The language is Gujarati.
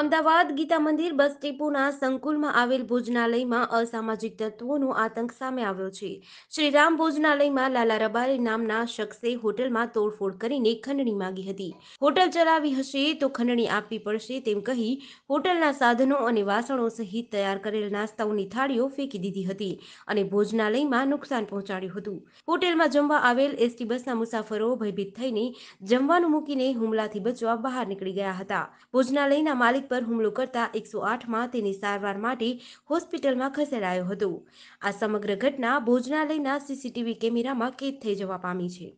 અમદાવાદ ગીતા મંદિર બસ ટીપુના સંકુલમાં આવેલ ભોજનાલયમાં અસામાજિક તત્વોનો આતંક સામે આવ્યો છે શ્રીરામ ભોજનાલયમાં લાલા રબારી નામના શખ્સે હોટલમાં તોડફોડ કરીને ખંડણી માંગી હતી હોટલ ચલાવી હશે તો ખંડણી આપવી પડશે તેમ કહી હોટલના સાધનો અને વાસણો સહિત તૈયાર કરેલ નાસ્તાઓની થાળીઓ ફેંકી દીધી હતી અને ભોજનાલયમાં નુકસાન પહોંચાડ્યું હતું હોટેલમાં જમવા આવેલ એસટી બસના મુસાફરો ભયભીત થઈને જમવાનું મૂકીને હુમલાથી બચવા બહાર નીકળી ગયા હતા ભોજનાલયના માલિક બાઇક પર હુમલો કરતા એકસો આઠમાં તેની સારવાર માટે હોસ્પિટલમાં ખસેડાયો હતો આ સમગ્ર ઘટના ભોજનાલયના સીસીટીવી કેમેરામાં કેદ થઈ જવા પામી છે